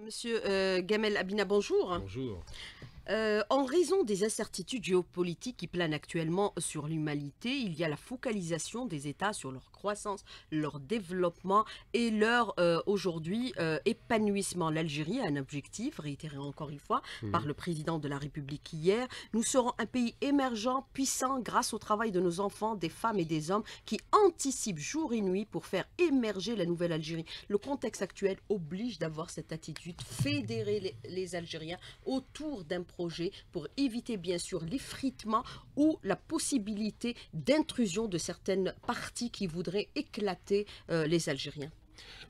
Monsieur euh, Gamel Abina, bonjour. Bonjour. Euh, en raison des incertitudes géopolitiques qui planent actuellement sur l'humanité, il y a la focalisation des États sur leur croissance, leur développement et leur euh, aujourd'hui euh, épanouissement. L'Algérie a un objectif, réitéré encore une fois mhm. par le président de la République hier. Nous serons un pays émergent, puissant grâce au travail de nos enfants, des femmes et des hommes qui anticipent jour et nuit pour faire émerger la nouvelle Algérie. Le contexte actuel oblige d'avoir cette attitude, fédérer les, les Algériens autour d'un projet pour éviter bien sûr l'effritement ou la possibilité d'intrusion de certaines parties qui voudraient éclater euh, les Algériens.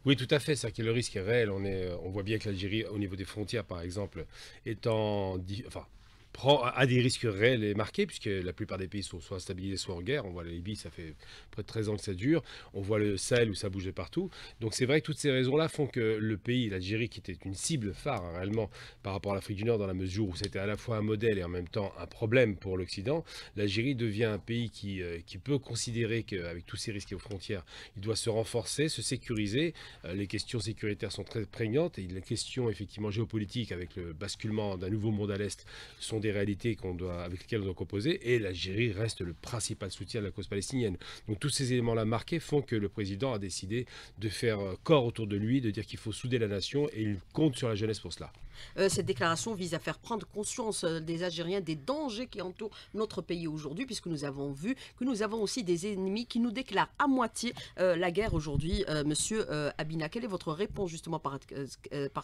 Oui, tout à fait. Ça, le risque est réel. On, voit bien que l'Algérie, au niveau des frontières, par exemple, étant... enfin, prend, à des risques réels et marqués, puisque la plupart des pays sont soit stabilisés, soit en guerre. On voit la Libye, ça fait près de 13 ans que ça dure. On voit le Sahel où ça bougeait partout. Donc c'est vrai que toutes ces raisons-là font que le pays, l'Algérie, qui était une cible phare hein, réellement par rapport à l'Afrique du Nord, dans la mesure où c'était à la fois un modèle et en même temps un problème pour l'Occident, l'Algérie devient un pays qui, euh, peut considérer qu'avec tous ces risques aux frontières, il doit se renforcer, se sécuriser. Euh, les questions sécuritaires sont très prégnantes et les questions effectivement géopolitiques avec le basculement d'un nouveau monde à l'Est sont des réalités qu'on doit, avec lesquelles on doit composer, et l'Algérie reste le principal soutien de la cause palestinienne. Donc tous ces éléments-là marqués font que le président a décidé de faire euh, corps autour de lui, de dire qu'il faut souder la nation, et il compte sur la jeunesse pour cela. Euh, cette déclaration vise à faire prendre conscience euh, des Algériens des dangers qui entourent notre pays aujourd'hui, puisque nous avons vu que nous avons aussi des ennemis qui nous déclarent à moitié euh, la guerre aujourd'hui. monsieur Abina, quelle est votre réponse justement par,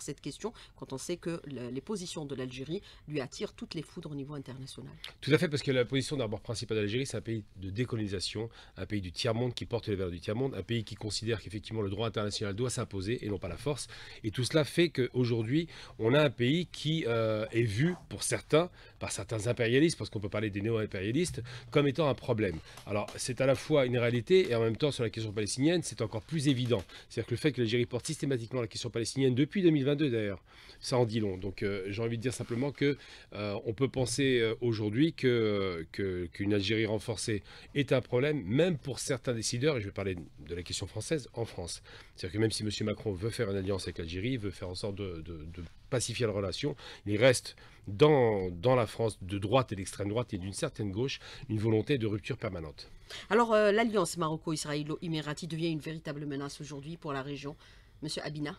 cette question quand on sait que les positions de l'Algérie lui attirent toutes les foudres au niveau international Tout à fait, parce que la position d'abord principale de l'Algérie, c'est un pays de décolonisation, un pays du tiers-monde qui porte les valeurs du tiers-monde, un pays qui considère qu'effectivement le droit international doit s'imposer et non pas la force. Et tout cela fait qu'aujourd'hui, on a un pays qui euh, est vu, pour certains, par certains impérialistes, parce qu'on peut parler des néo-impérialistes, comme étant un problème. Alors, c'est à la fois une réalité, et en même temps, sur la question palestinienne, c'est encore plus évident. C'est-à-dire que le fait que l'Algérie porte systématiquement la question palestinienne, depuis 2022 d'ailleurs, ça en dit long. Donc, euh, j'ai envie de dire simplement que euh, on peut penser aujourd'hui que qu'une Algérie renforcée est un problème, même pour certains décideurs, et je vais parler de la question française, en France. C'est-à-dire que même si M. Macron veut faire une alliance avec l'Algérie, veut faire en sorte de, de pacifier la relation. Il reste dans, dans la France de droite et d'extrême droite et d'une certaine gauche une volonté de rupture permanente. Alors euh, l'alliance marocco israélo émirati devient une véritable menace aujourd'hui pour la région. Monsieur Abina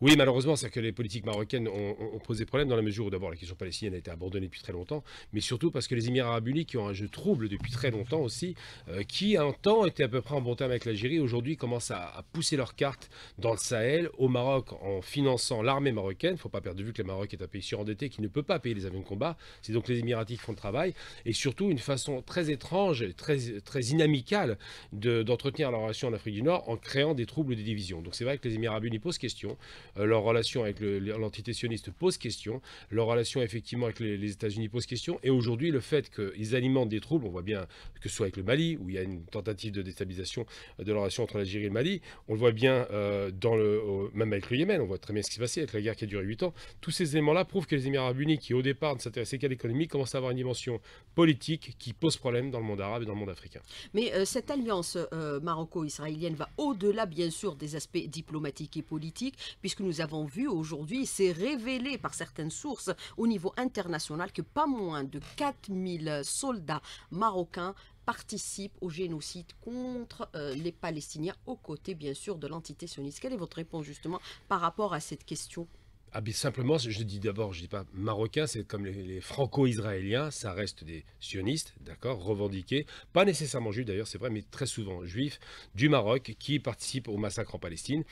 oui, malheureusement, c'est que les politiques marocaines ont, posé problème dans la mesure où d'abord la question palestinienne a été abandonnée depuis très longtemps, mais surtout parce que les Émirats arabes unis, qui ont un jeu trouble depuis très longtemps aussi, euh, qui un temps étaient à peu près en bon terme avec l'Algérie, aujourd'hui commencent à, pousser leurs cartes dans le Sahel, au Maroc, en finançant l'armée marocaine. Il ne faut pas perdre de vue que le Maroc est un pays surendetté qui ne peut pas payer les avions de combat. C'est donc les Émiratis qui font le travail, et surtout une façon très étrange, très, très inamicale d'entretenir leur relation en Afrique du Nord en créant des troubles des divisions. Donc c'est vrai que les Émirats arabes unis posent question. Euh, leur relation avec l'entité sioniste pose question, leur relation effectivement avec les, États-Unis pose question, et aujourd'hui le fait qu'ils alimentent des troubles, on voit bien que ce soit avec le Mali, où il y a une tentative de déstabilisation de la relation entre l'Algérie et le Mali, on le voit bien euh, dans le, même avec le Yémen, on voit très bien ce qui se passé avec la guerre qui a duré 8 ans, tous ces éléments-là prouvent que les Émirats arabes unis, qui au départ ne s'intéressaient qu'à l'économie, commencent à avoir une dimension politique qui pose problème dans le monde arabe et dans le monde africain. Mais euh, cette alliance maroco-israélienne va au-delà bien sûr des aspects diplomatiques et politiques, puisque nous nous avons vu aujourd'hui, c'est révélé par certaines sources au niveau international que pas moins de 4000 soldats marocains participent au génocide contre euh, les Palestiniens, aux côtés bien sûr de l'entité sioniste. Quelle est votre réponse justement par rapport à cette question ah, simplement, je dis d'abord, je dis pas marocain, c'est comme les, franco-israéliens, ça reste des sionistes, d'accord, revendiqués, pas nécessairement juifs d'ailleurs, c'est vrai, mais très souvent juifs du Maroc qui participent au massacre en Palestine.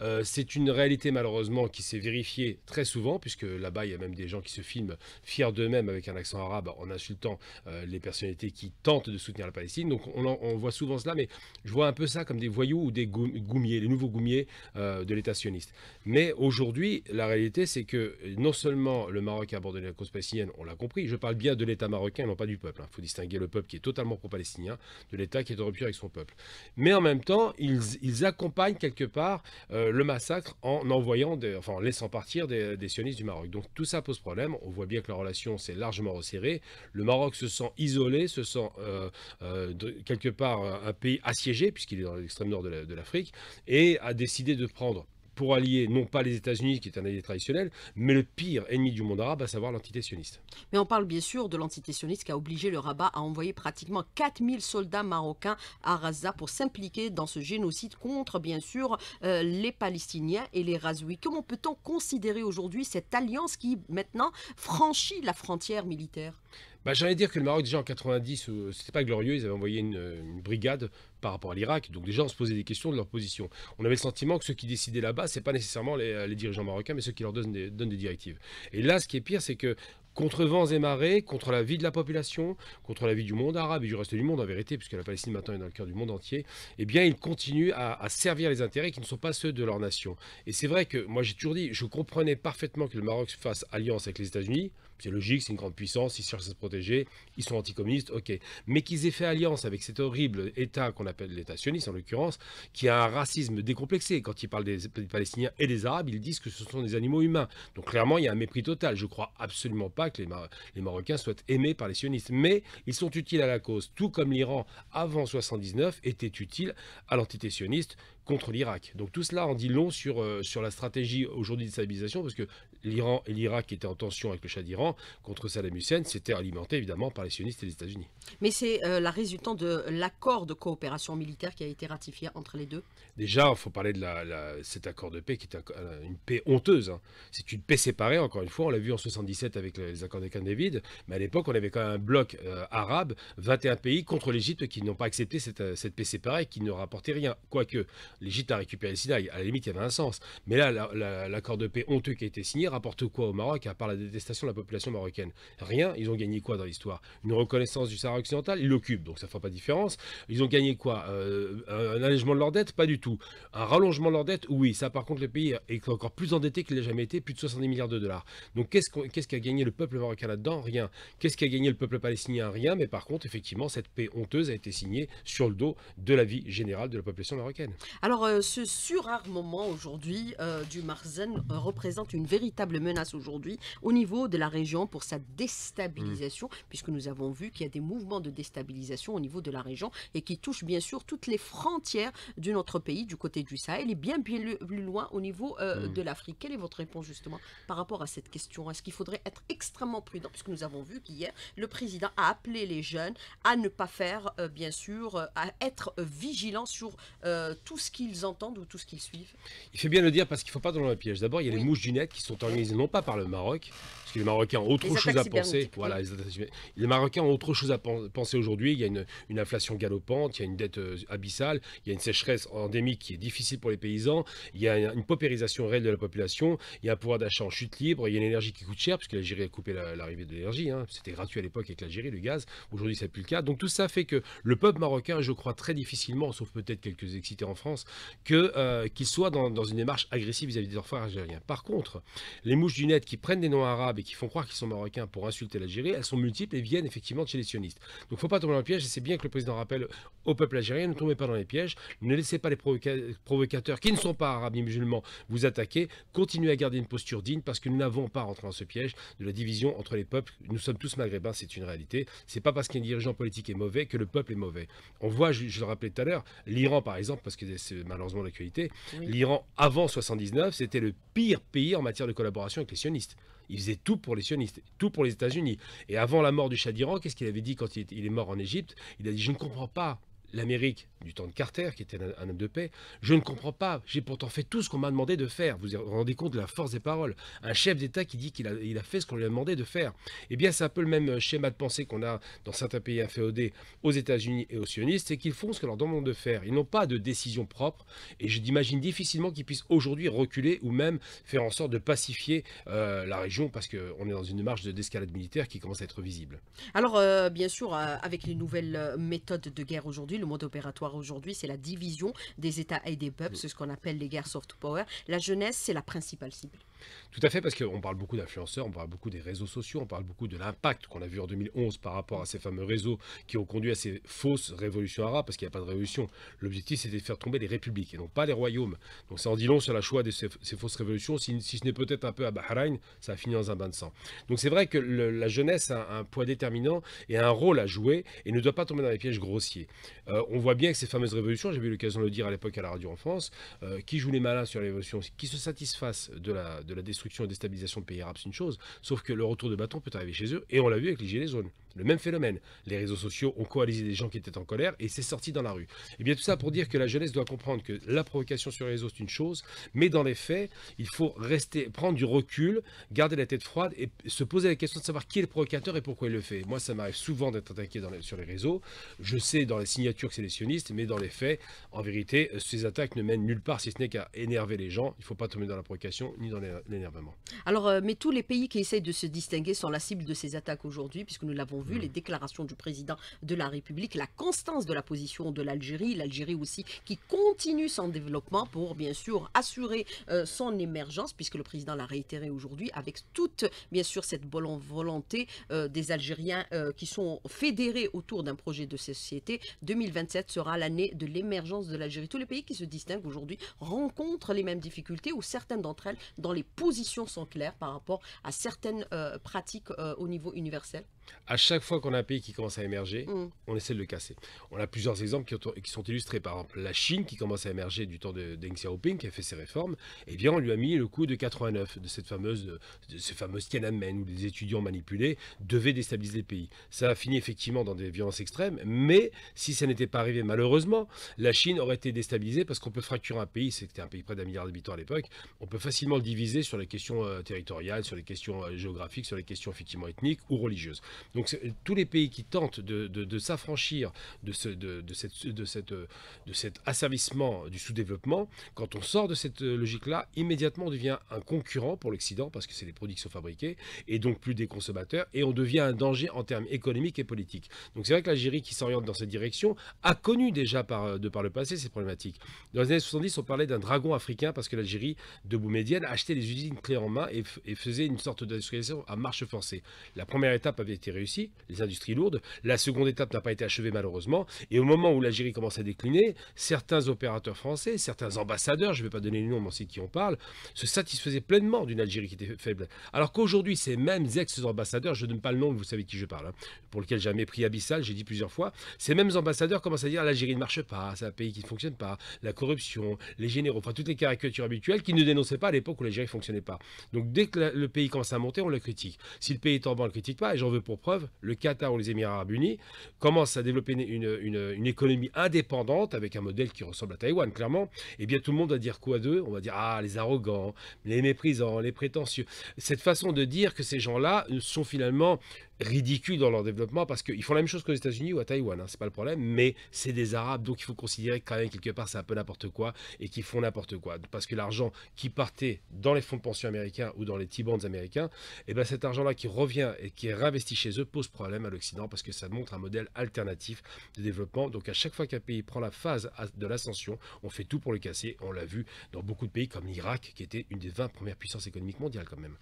Euh, c'est une réalité malheureusement qui s'est vérifiée très souvent, puisque là-bas, il y a même des gens qui se filment fiers d'eux-mêmes avec un accent arabe en insultant euh, les personnalités qui tentent de soutenir la Palestine. Donc on, on, voit souvent cela, mais je vois un peu ça comme des voyous ou des goumiers, les nouveaux goumiers euh, de l'État sioniste. Mais aujourd'hui, la réalité c'est que euh, non seulement le Maroc a abandonné la cause palestinienne, on l'a compris, je parle bien de l'État marocain, non pas du peuple. Il hein. faut distinguer le peuple qui est totalement pro-palestinien de l'État qui est en rupture avec son peuple. Mais en même temps, ils, accompagnent quelque part euh, le massacre en envoyant, enfin laissant partir des, sionistes du Maroc. Donc tout ça pose problème. On voit bien que la relation s'est largement resserrée. Le Maroc se sent isolé, se sent euh, quelque part un pays assiégé, puisqu'il est dans l'extrême nord de l'Afrique, et a décidé de prendre pour allier non pas les États-Unis, qui est un allié traditionnel, mais le pire ennemi du monde arabe, à savoir l'entité sioniste. Mais on parle bien sûr de l'entité sioniste qui a obligé le Rabat à envoyer pratiquement 4000 soldats marocains à Raza pour s'impliquer dans ce génocide contre, bien sûr, euh, les Palestiniens et les Razouis. Comment peut-on considérer aujourd'hui cette alliance qui, maintenant, franchit la frontière militaire bah, j'allais dire que le Maroc, déjà en 90, euh, c'était pas glorieux. Ils avaient envoyé une, euh, brigade par rapport à l'Irak. Donc, déjà, on se posait des questions de leur position. On avait le sentiment que ceux qui décidaient là-bas, c'est pas nécessairement les, euh, dirigeants marocains, mais ceux qui leur donnent des, directives. Et là, ce qui est pire, c'est que contre vents et marées, contre la vie de la population, contre la vie du monde arabe et du reste du monde en vérité, puisque la Palestine maintenant est dans le cœur du monde entier, eh bien ils continuent à, à servir les intérêts qui ne sont pas ceux de leur nation. Et c'est vrai que moi j'ai toujours dit, je comprenais parfaitement que le Maroc fasse alliance avec les États-Unis, c'est logique, c'est une grande puissance, ils cherchent à se protéger, ils sont anticommunistes, ok. Mais qu'ils aient fait alliance avec cet horrible État qu'on appelle l'État sioniste en l'occurrence, qui a un racisme décomplexé. Quand ils parlent des, Palestiniens et des Arabes, ils disent que ce sont des animaux humains. Donc clairement, il y a un mépris total. Je crois absolument pas que les, les Marocains soient aimés par les sionistes. Mais ils sont utiles à la cause, tout comme l'Iran avant 1979 était utile à l'entité sioniste contre l'Irak. Donc tout cela en dit long sur, euh, sur la stratégie aujourd'hui de stabilisation, parce que l'Iran et l'Irak étaient en tension avec le chat d'Iran contre Saddam Hussein, c'était alimenté évidemment par les sionistes et les États-Unis. Mais c'est euh, la résultante de l'accord de coopération militaire qui a été ratifié entre les deux Déjà, il faut parler de la, cet accord de paix qui est une paix honteuse. Hein. C'est une paix séparée, encore une fois, on l'a vu en 77 avec les accords de David, mais à l'époque on avait quand même un bloc euh, arabe, 21 pays contre l'Égypte qui n'ont pas accepté cette, paix séparée, qui ne rapportait rien. Quoique, l'Égypte a récupéré le Sinaï. À la limite, il y avait un sens. Mais là, l'accord de paix honteux qui a été signé rapporte quoi au Maroc, à part la détestation de la population marocaine Rien. Ils ont gagné quoi dans l'histoire Une reconnaissance du Sahara occidental Ils l'occupent, donc ça ne fera pas de différence. Ils ont gagné quoi euh, Un allègement de leur dette Pas du tout. Un rallongement de leur dette Oui, ça par contre, le pays est encore plus endetté qu'il n'a jamais été, plus de 70 milliards de dollars. Donc qu'est-ce qu'a gagné le peuple marocain là-dedans Rien. Qu'est-ce qu'a gagné le peuple palestinien Rien. Mais par contre, effectivement, cette paix honteuse a été signée sur le dos de la vie générale de la population marocaine. Alors, euh, ce surarmement aujourd'hui euh, du Marzen euh, représente une véritable menace aujourd'hui au niveau de la région pour sa déstabilisation, hmm. puisque nous avons vu qu'il y a des mouvements de déstabilisation au niveau de la région et qui touchent bien sûr toutes les frontières de notre pays, du côté du Sahel et bien, plus loin au niveau hmm. de l'Afrique. Quelle est votre réponse justement par rapport à cette question Est-ce qu'il faudrait être extrêmement prudent, puisque nous avons vu qu'hier, le président a appelé les jeunes à ne pas faire, bien sûr, à être vigilant sur tout ce qu'ils entendent ou tout ce qu'ils suivent. Il fait bien le dire parce qu'il ne faut pas dans le piège. D'abord, il y a les mouches du net qui sont organisées non pas par le Maroc, parce que les Marocains ont autre chose à penser. Voilà, les, Marocains ont autre chose à penser aujourd'hui. Il y a une, inflation galopante, il y a une dette euh, abyssale, il y a une sécheresse endémique qui est difficile pour les paysans, il y a une, paupérisation réelle de la population, il y a un pouvoir d'achat en chute libre, il y a une énergie qui coûte cher, puisque l'Algérie a coupé l'arrivée de l'énergie. Hein. C'était gratuit à l'époque avec l'Algérie, le gaz. Aujourd'hui, c'est plus le cas. Donc tout ça fait que le peuple marocain, je crois très difficilement, sauf peut-être quelques excités en France, que euh, qu'ils soient dans, une démarche agressive vis-à-vis des enfants algériens. Par contre, les mouches du net qui prennent des noms arabes et qui font croire qu'ils sont marocains pour insulter l'Algérie, elles sont multiples et viennent effectivement de chez les sionistes. Donc il ne faut pas tomber dans le piège, et c'est bien que le président rappelle au peuple algérien, ne tombez pas dans les pièges, ne laissez pas les provocateurs qui ne sont pas arabes ni musulmans vous attaquer, continuez à garder une posture digne parce que nous n'avons pas rentré dans ce piège de la division entre les peuples. Nous sommes tous maghrébins, c'est une réalité. C'est pas parce qu'un dirigeant politique est mauvais que le peuple est mauvais. On voit, je le rappelais tout à l'heure, l'Iran par exemple, parce que c'est malheureusement l'actualité, l'Iran avant 79, c'était le pire pays en matière de collaboration avec les sionistes. Il faisait tout pour les sionistes, tout pour les États-Unis. Et avant la mort du Shah d'Iran, qu'est-ce qu'il avait dit quand il est mort en Égypte Il a dit Je ne comprends pas l'Amérique du temps de Carter, qui était un, homme de paix. Je ne comprends pas. J'ai pourtant fait tout ce qu'on m'a demandé de faire. Vous vous rendez compte de la force des paroles. Un chef d'État qui dit qu'il a, il a, fait ce qu'on lui a demandé de faire. Eh bien, c'est un peu le même euh, schéma de pensée qu'on a dans certains pays inféodés aux États-Unis et aux sionistes, c'est qu'ils font ce qu'on leur demande de faire. Ils n'ont pas de décision propre. Et je d'imagine difficilement qu'ils puissent aujourd'hui reculer ou même faire en sorte de pacifier euh, la région parce qu'on est dans une marge d'escalade militaire qui commence à être visible. Alors, euh, bien sûr, avec les nouvelles méthodes de guerre aujourd'hui, le mode opératoire aujourd'hui, c'est la division des États et des peuples, mm. c'est ce qu'on appelle les guerres soft power. La jeunesse, c'est la principale cible. Tout à fait, parce qu'on parle beaucoup d'influenceurs, on parle beaucoup des réseaux sociaux, on parle beaucoup de l'impact qu'on a vu en 2011 par rapport à ces fameux réseaux qui ont conduit à ces fausses révolutions arabes, parce qu'il n'y a pas de révolution. L'objectif, c'était de faire tomber les républiques et non pas les royaumes. Donc ça en dit long sur la choix de ces, fausses révolutions, si, ce n'est peut-être un peu à Bahreïn, ça a fini dans un bain de sang. Donc c'est vrai que la jeunesse a un, poids déterminant et un rôle à jouer et ne doit pas tomber dans les pièges grossiers. Euh, euh, on voit bien que ces fameuses révolutions, j'ai eu l'occasion de le dire à l'époque à la radio en France, euh, qui jouent les malins sur les révolutions, qui se satisfassent de la, de la destruction et déstabilisation de pays arabes, c'est une chose, sauf que le retour de bâton peut arriver chez eux, et on l'a vu avec les Gilets jaunes. Le même phénomène. Les réseaux sociaux ont coalisé des gens qui étaient en colère et c'est sorti dans la rue. Et eh bien tout ça pour dire que la jeunesse doit comprendre que la provocation sur les réseaux c'est une chose, mais dans les faits, il faut rester, prendre du recul, garder la tête froide et se poser la question de savoir qui est le provocateur et pourquoi il le fait. Moi, ça m'arrive souvent d'être attaqué dans sur les réseaux. Je sais dans les signatures que c'est les sionistes, mais dans les faits, en vérité, ces attaques ne mènent nulle part si ce n'est qu'à énerver les gens. Il ne faut pas tomber dans la provocation ni dans l'énervement. Alors, euh, mais tous les pays qui essayent de se distinguer sont la cible de ces attaques aujourd'hui, puisque nous l'avons vu les déclarations du président de la République, la constance de la position de l'Algérie, l'Algérie aussi qui continue son développement pour bien sûr assurer euh, son émergence, puisque le président l'a réitéré aujourd'hui, avec toute bien sûr cette volonté euh, des Algériens euh, qui sont fédérés autour d'un projet de société. 2027 sera l'année de l'émergence de l'Algérie. Tous les pays qui se distinguent aujourd'hui rencontrent les mêmes difficultés ou certaines d'entre elles dont les positions sont claires par rapport à certaines pratiques au niveau universel à chaque fois qu'on a un pays qui commence à émerger, mm. on essaie de le casser. On a plusieurs exemples qui, sont illustrés. Par exemple, la Chine qui commence à émerger du temps de Deng Xiaoping, qui a fait ses réformes, eh bien, on lui a mis le coup de 89, de cette fameuse, de ce fameux Tiananmen où les étudiants manipulés devaient déstabiliser le pays. Ça a fini effectivement dans des violences extrêmes, mais si ça n'était pas arrivé, malheureusement, la Chine aurait été déstabilisée parce qu'on peut fracturer un pays. C'était un pays près d'un milliard d'habitants à l'époque. On peut facilement le diviser sur les questions euh, territoriales, sur les questions euh, géographiques, sur les questions effectivement ethniques ou religieuses. Donc tous les pays qui tentent de, s'affranchir de, ce, de, de, cette, de, cet asservissement du sous-développement, quand on sort de cette logique-là, immédiatement on devient un concurrent pour l'Occident, parce que c'est des produits qui sont fabriqués, et donc plus des consommateurs, et on devient un danger en termes économiques et politiques. Donc c'est vrai que l'Algérie qui s'oriente dans cette direction a connu déjà par, de par le passé ces problématiques. Dans les années 70, on parlait d'un dragon africain, parce que l'Algérie de médiane achetait des usines clés en main et, et faisait une sorte d'industrialisation à marche forcée. La première étape avait été réussi, les industries lourdes. La seconde étape n'a pas été achevée malheureusement. Et au moment où l'Algérie commence à décliner, certains opérateurs français, certains ambassadeurs, je ne vais pas donner le nom mais on sait qui on parle, se satisfaisaient pleinement d'une Algérie qui était faible. Alors qu'aujourd'hui, ces mêmes ex-ambassadeurs, je ne donne pas le nom, vous savez qui je parle, hein, pour lequel j'ai un mépris abyssal, j'ai dit plusieurs fois, ces mêmes ambassadeurs commencent à dire l'Algérie ne marche pas, c'est un pays qui ne fonctionne pas, la corruption, les généraux, enfin toutes les caricatures habituelles qui ne dénonçaient pas à l'époque où l'Algérie ne fonctionnait pas. Donc dès que le pays commence à monter, on le critique. Si le pays est en bas, on ne le critique pas, et j'en veux pour preuve, le Qatar ou les Émirats Arabes Unis commencent à développer une, économie indépendante avec un modèle qui ressemble à Taïwan, clairement, et eh bien tout le monde va dire quoi d'eux On va dire ah les arrogants, les méprisants, les prétentieux. Cette façon de dire que ces gens-là sont finalement ridicule dans leur développement parce qu'ils font la même chose qu'aux États-Unis ou à Taïwan, hein, c'est pas le problème, mais c'est des Arabes, donc il faut considérer que quand même quelque part c'est un peu n'importe quoi et qu'ils font n'importe quoi. Parce que l'argent qui partait dans les fonds de pension américains ou dans les T-bonds américains, et eh bien cet argent-là qui revient et qui est réinvesti chez eux pose problème à l'Occident parce que ça montre un modèle alternatif de développement. Donc à chaque fois qu'un pays prend la phase de l'ascension, on fait tout pour le casser. On l'a vu dans beaucoup de pays comme l'Irak qui était une des 20 premières puissances économiques mondiales quand même.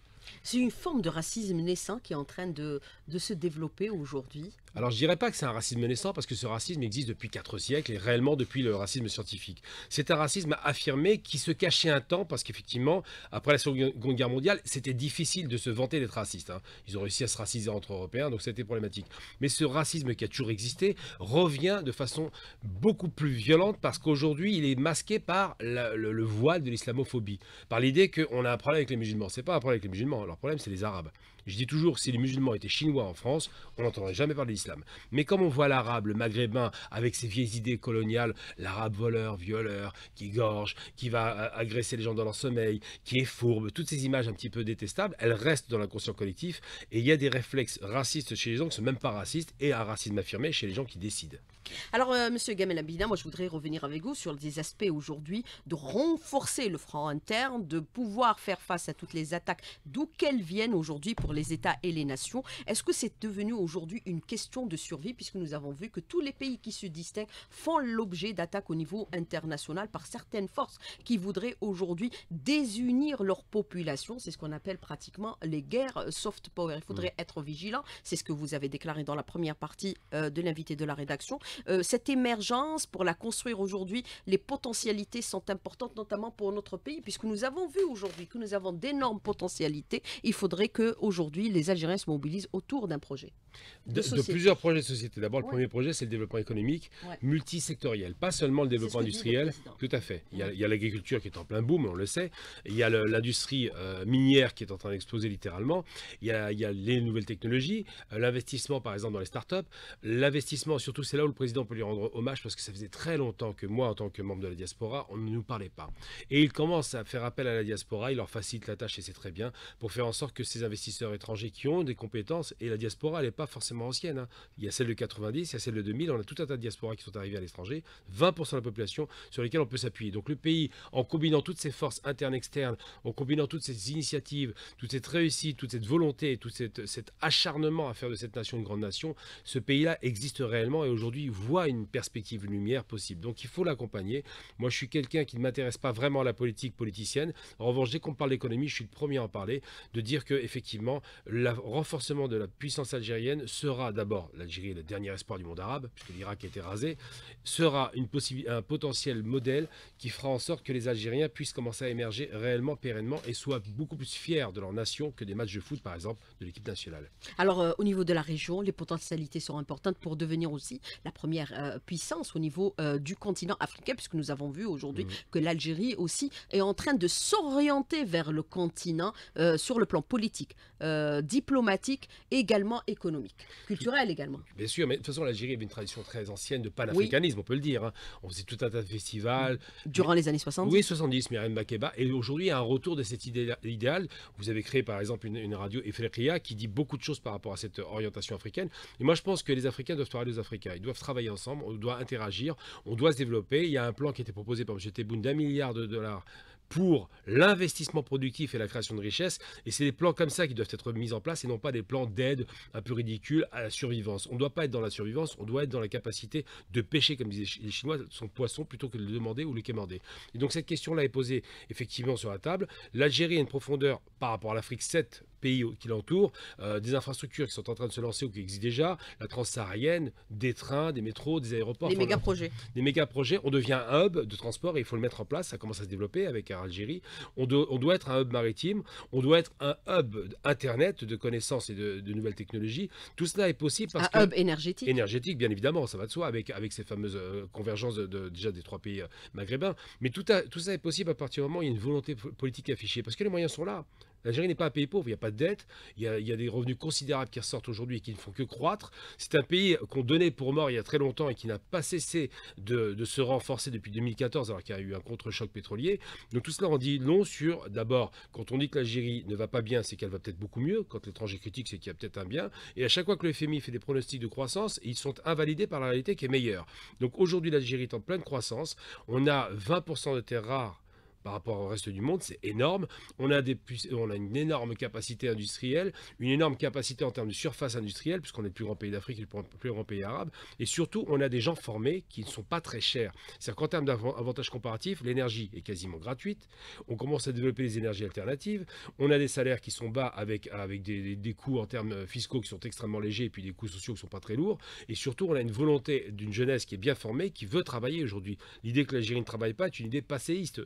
C'est une forme de racisme naissant qui est en train de, se développer aujourd'hui. Alors je dirais pas que c'est un racisme naissant parce que ce racisme existe depuis quatre siècles et réellement depuis le racisme scientifique. C'est un racisme affirmé qui se cachait un temps parce qu'effectivement, après la Seconde Guerre mondiale, c'était difficile de se vanter d'être raciste. Hein. Ils ont réussi à se raciser entre Européens, donc c'était problématique. Mais ce racisme qui a toujours existé revient de façon beaucoup plus violente parce qu'aujourd'hui, il est masqué par le, voile de l'islamophobie, par l'idée qu'on a un problème avec les musulmans. C'est pas un problème avec les musulmans, leur problème c'est les arabes. Je dis toujours, si les musulmans étaient chinois en France, on n'entendrait jamais parler d'islam. Mais comme on voit l'arabe, le maghrébin, avec ses vieilles idées coloniales, l'arabe voleur, violeur, qui gorge, qui va euh, agresser les gens dans leur sommeil, qui est fourbe, toutes ces images un petit peu détestables, elles restent dans l'inconscient collectif. Et il y a des réflexes racistes chez les gens qui ne sont même pas racistes et un racisme affirmé chez les gens qui décident. Alors, euh, Monsieur Gamel Abidin, moi je voudrais revenir avec vous sur des aspects aujourd'hui de renforcer le franc interne, de pouvoir faire face à toutes les attaques, d'où qu'elles viennent aujourd'hui pour les États et les nations. Est-ce que c'est devenu aujourd'hui une question de survie puisque nous avons vu que tous les pays qui se distinguent font l'objet d'attaques au niveau international par certaines forces qui voudraient aujourd'hui désunir leur population C'est ce qu'on appelle pratiquement les guerres soft power. Il faudrait mm. être vigilant. C'est ce que vous avez déclaré dans la première partie euh, de l'invité de la rédaction. Euh, cette émergence, pour la construire aujourd'hui, les potentialités sont importantes, notamment pour notre pays, puisque nous avons vu aujourd'hui que nous avons d'énormes potentialités. Il faudrait que aujourd'hui aujourd'hui, les Algériens se mobilisent autour d'un projet. De, plusieurs projets de société. D'abord, le premier projet, c'est le développement économique multisectoriel, pas seulement le développement industriel. tout à fait. Il y a l'agriculture qui est en plein boom, on le sait. Il y a l'industrie euh, minière qui est en train d'exploser littéralement. Il y, a, il y, a, les nouvelles technologies, euh, l'investissement par exemple dans les startups. L'investissement, surtout, c'est là où le président peut lui rendre hommage parce que ça faisait très longtemps que moi, en tant que membre de la diaspora, on ne nous parlait pas. Et il commence à faire appel à la diaspora, il leur facilite la tâche et c'est très bien pour faire en sorte que ces investisseurs étrangers qui ont des compétences, et la diaspora, elle n'est pas forcément ancienne. Hein. Il y a celle de 90, il y a celle de 2000, on a tout un tas de diasporas qui sont arrivés à l'étranger, 20% de la population sur lesquelles on peut s'appuyer. Donc le pays, en combinant toutes ces forces internes, externes, en combinant toutes ces initiatives, toute cette réussite, toute cette volonté, tout cet acharnement à faire de cette nation une grande nation, ce pays-là existe réellement et aujourd'hui voit une perspective lumière possible. Donc il faut l'accompagner. Moi, je suis quelqu'un qui ne m'intéresse pas vraiment à la politique politicienne. En revanche, dès qu'on parle d'économie, je suis le premier à en parler, de dire que effectivement, le renforcement de la puissance algérienne sera d'abord, l'Algérie le dernier espoir du monde arabe, puisque l'Irak a été rasé, sera un potentiel modèle qui fera en sorte que les Algériens puissent commencer à émerger réellement, pérennement, et soient beaucoup plus fiers de leur nation que des matchs de foot, par exemple, de l'équipe nationale. Alors, euh, au niveau de la région, les potentialités sont importantes pour devenir aussi la première euh, puissance au niveau euh, du continent africain, puisque nous avons vu aujourd'hui mhm. que l'Algérie aussi est en train de s'orienter vers le continent sur le plan politique, euh, diplomatique, également économique, culturelle également. Bien sûr, mais de toute façon, l'Algérie avait une tradition très ancienne de panafricanisme, on peut le dire. Hein. On faisait tout un tas de festivals. Durant les années 60 Oui, 70, Myriam Bakéba, Et aujourd'hui, il y a un retour de cette idée idéal. Vous avez créé, par exemple, une, radio Efrekia qui dit beaucoup de choses par rapport à cette orientation africaine. Et moi, je pense que les Africains doivent parler aux Africains. Ils doivent travailler ensemble, on doit interagir, on doit se développer. Il y a un plan qui a été proposé par M. Tebboune d'un milliard de dollars pour l'investissement productif et la création de richesses. Et c'est des plans comme ça qui doivent être mis en place et non pas des plans d'aide un peu ridicules à la survivance. On ne doit pas être dans la survivance, on doit être dans la capacité de pêcher, comme disaient les Chinois, son poisson plutôt que de le demander ou le quémander. Et donc cette question-là est posée effectivement sur la table. L'Algérie a une profondeur par rapport à l'Afrique 7 pays qui l'entourent, euh, des infrastructures qui sont en train de se lancer ou qui existent déjà, la transsaharienne, des trains, des métros, des aéroports. Des méga-projets. Des méga-projets. On devient un hub de transport et il faut le mettre en place. Ça commence à se développer avec un Algérie. On, on, doit être un hub maritime, on doit être un hub Internet de connaissances et de, nouvelles technologies. Tout cela est possible parce un hub énergétique. Énergétique, bien évidemment, ça va de soi, avec, avec ces fameuses euh, convergences de, déjà des trois pays euh, maghrébins. Mais tout, tout ça est possible à partir du moment où il y a une volonté politique affichée, parce que les moyens sont là. L'Algérie n'est pas un pays pauvre, il n'y a pas de dette, il y, a, des revenus considérables qui ressortent aujourd'hui et qui ne font que croître. C'est un pays qu'on donnait pour mort il y a très longtemps et qui n'a pas cessé de, de, se renforcer depuis 2014 alors qu'il y a eu un contre-choc pétrolier. Donc tout cela en dit long sur, d'abord, quand on dit que l'Algérie ne va pas bien, c'est qu'elle va peut-être beaucoup mieux. Quand l'étranger critique, c'est qu'il y a peut-être un bien. Et à chaque fois que le FMI fait des pronostics de croissance, ils sont invalidés par la réalité qui est meilleure. Donc aujourd'hui, l'Algérie est en pleine croissance. On a 20% de terres rares par rapport au reste du monde, c'est énorme. On a, des, on a une énorme capacité industrielle, une énorme capacité en termes de surface industrielle, puisqu'on est le plus grand pays d'Afrique et le plus grand pays arabe. Et surtout, on a des gens formés qui ne sont pas très chers. C'est-à-dire qu'en termes d'avantages comparatifs, l'énergie est quasiment gratuite. On commence à développer des énergies alternatives. On a des salaires qui sont bas avec, avec des, coûts en termes fiscaux qui sont extrêmement légers et puis des coûts sociaux qui ne sont pas très lourds. Et surtout, on a une volonté d'une jeunesse qui est bien formée, qui veut travailler aujourd'hui. L'idée que l'Algérie ne travaille pas est une idée passéiste.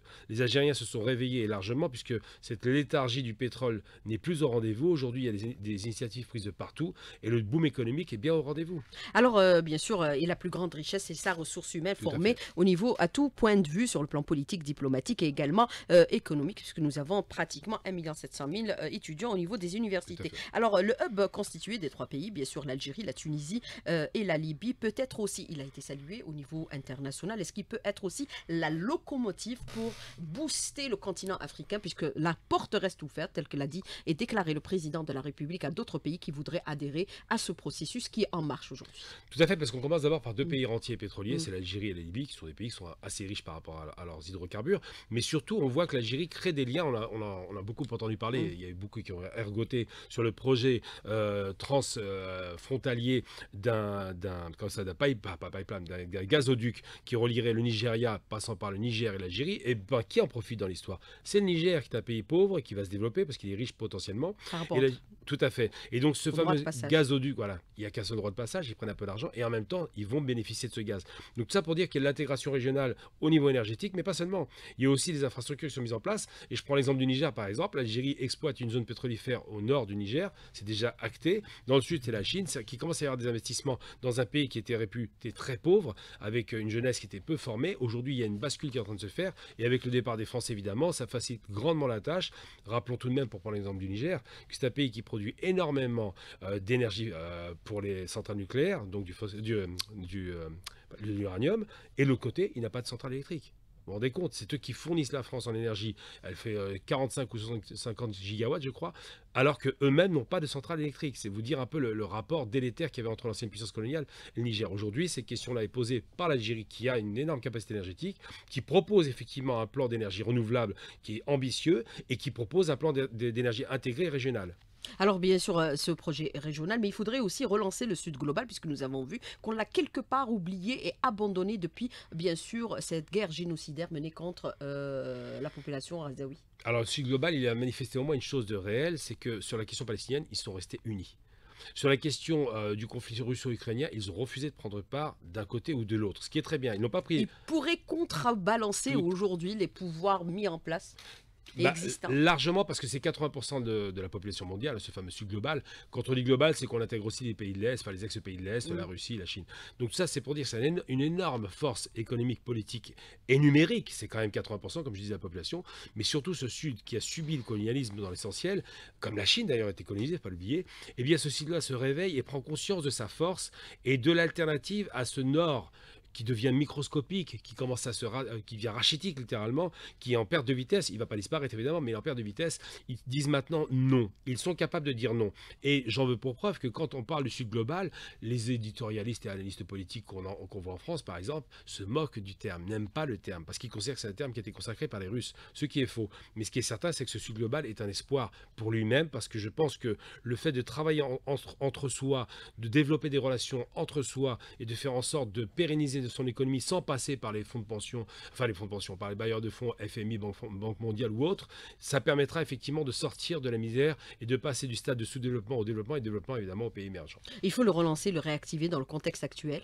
Algériens se sont réveillés largement puisque cette léthargie du pétrole n'est plus au rendez-vous. Aujourd'hui, il y a des, initiatives prises de partout et le boom économique est bien au rendez-vous. Alors, euh, bien sûr, euh, et la plus grande richesse, c'est sa ressource humaine formée au niveau, à tout point de vue, sur le plan politique, diplomatique et également euh, économique, puisque nous avons pratiquement 1,7 700 d'étudiants étudiants au niveau des universités. Alors, le hub constitué des trois pays, bien sûr, l'Algérie, la Tunisie et la Libye, peut-être aussi, il a été salué au niveau international, est-ce qu'il peut être aussi la locomotive pour booster le continent africain, puisque la porte reste ouverte, telle que l'a dit et déclaré le président de la République à d'autres pays qui voudraient adhérer à ce processus qui est en marche aujourd'hui. Tout à fait, parce qu'on commence d'abord par deux mm. pays rentiers pétroliers, mm. c'est l'Algérie et la Libye, qui sont des pays qui sont assez riches par rapport à, leurs hydrocarbures, mais surtout on voit que l'Algérie crée des liens, on a, on a, beaucoup entendu parler, mm. il y a eu beaucoup qui ont ergoté sur le projet euh, transfrontalier euh, d'un comme pas, pas pipeline, d'un gazoduc qui relierait le Nigeria, passant par le Niger et l'Algérie, et ben, qui profite dans l'histoire. C'est le Niger qui est un pays pauvre et qui va se développer parce qu'il est riche potentiellement. et tout à fait. Et donc ce fameux gazoduc, voilà, il n'y a qu'un seul droit de passage, ils prennent un peu d'argent et en même temps, ils vont bénéficier de ce gaz. Donc ça pour dire qu'il y a l'intégration régionale au niveau énergétique, mais pas seulement. Il y a aussi des infrastructures qui sont mises en place. Et je prends l'exemple du Niger par exemple. L'Algérie exploite une zone pétrolifère au nord du Niger, c'est déjà acté. Dans le sud, c'est la Chine qui commence à y avoir des investissements dans un pays qui était réputé très pauvre, avec une jeunesse qui était peu formée. Aujourd'hui, il y a une bascule qui est en train de se faire et avec le départ défense évidemment, ça facilite grandement la tâche. Rappelons tout de même, pour prendre l'exemple du Niger, que c'est un pays qui produit énormément euh, d'énergie euh, pour les centrales nucléaires, donc du, du, euh, du bah, l'uranium, et de l'autre côté, il n'a pas de centrale électrique. Vous vous rendez compte C'est eux qui fournissent la France en énergie. Elle fait 45 euh, ou 50 gigawatts, je crois, alors qu'eux-mêmes n'ont pas de centrale électrique. C'est vous dire un peu le, rapport délétère qu'il y avait entre l'ancienne puissance coloniale et le Niger. Aujourd'hui, cette question là est posée par l'Algérie qui a une énorme capacité énergétique, qui propose effectivement un plan d'énergie renouvelable qui est ambitieux et qui propose un plan d'énergie intégrée régionale. Alors bien sûr, euh, ce projet régional, mais il faudrait aussi relancer le Sud global, puisque nous avons vu qu'on l'a quelque part oublié et abandonné depuis, bien sûr, cette guerre génocidaire menée contre euh, la population razaoui. Alors le Sud global, il a manifesté au moins une chose de réelle, c'est que sur la question palestinienne, ils sont restés unis. Sur la question euh, du conflit russo-ukrainien, ils ont refusé de prendre part d'un côté ou de l'autre, ce qui est très bien. Ils n'ont pas pris. Ils pourraient contrebalancer aujourd'hui les pouvoirs mis en place. Bah, euh, largement parce que c'est 80% de, la population mondiale, ce fameux sud global. Quand on dit global, c'est qu'on intègre aussi les pays de l'Est, enfin les ex-pays de l'Est, la mm. Russie, la Chine. Donc ça, c'est pour dire que c'est une énorme force économique, politique et numérique. C'est quand même 80%, comme je disais, la population. Mais surtout ce sud qui a subi le colonialisme dans l'essentiel, comme la Chine d'ailleurs a été colonisée, pas biais, eh bien ce sud-là se réveille et prend conscience de sa force et de l'alternative à ce nord qui devient microscopique, qui commence à se euh, qui devient rachitique littéralement, qui est en perte de vitesse, il va pas disparaître évidemment, mais il en perte de vitesse, ils disent maintenant non. Ils sont capables de dire non. Et j'en veux pour preuve que quand on parle du Sud global, les éditorialistes et analystes politiques qu'on qu voit en France, par exemple, se moquent du terme, n'aiment pas le terme, parce qu'ils considèrent que c'est un terme qui a été consacré par les Russes, ce qui est faux. Mais ce qui est certain, c'est que ce Sud global est un espoir pour lui-même, parce que je pense que le fait de travailler entre, entre soi, de développer des relations entre soi et de faire en sorte de pérenniser de son économie sans passer par les fonds de pension, enfin les fonds de pension, par les bailleurs de fonds, FMI, Banque, mondiale ou autre, ça permettra effectivement de sortir de la misère et de passer du stade de sous-développement au développement et développement évidemment aux pays émergents. Il faut le relancer, le réactiver dans le contexte actuel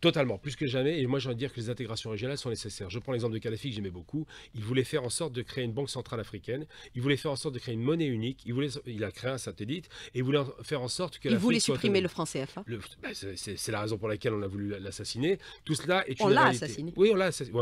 Totalement, plus que jamais. Et moi, j'ai envie de dire que les intégrations régionales sont nécessaires. Je prends l'exemple de Kadhafi, que j'aimais beaucoup. Il voulait faire en sorte de créer une banque centrale africaine. Il voulait faire en sorte de créer une monnaie unique. Il, voulait, il a créé un satellite et il voulait faire en sorte que. Il voulait supprimer le franc CFA. Bah, c'est la raison pour laquelle on a voulu l'assassiner. Tout cela est une. On l'a assassiné. Oui, on l'a assassiné.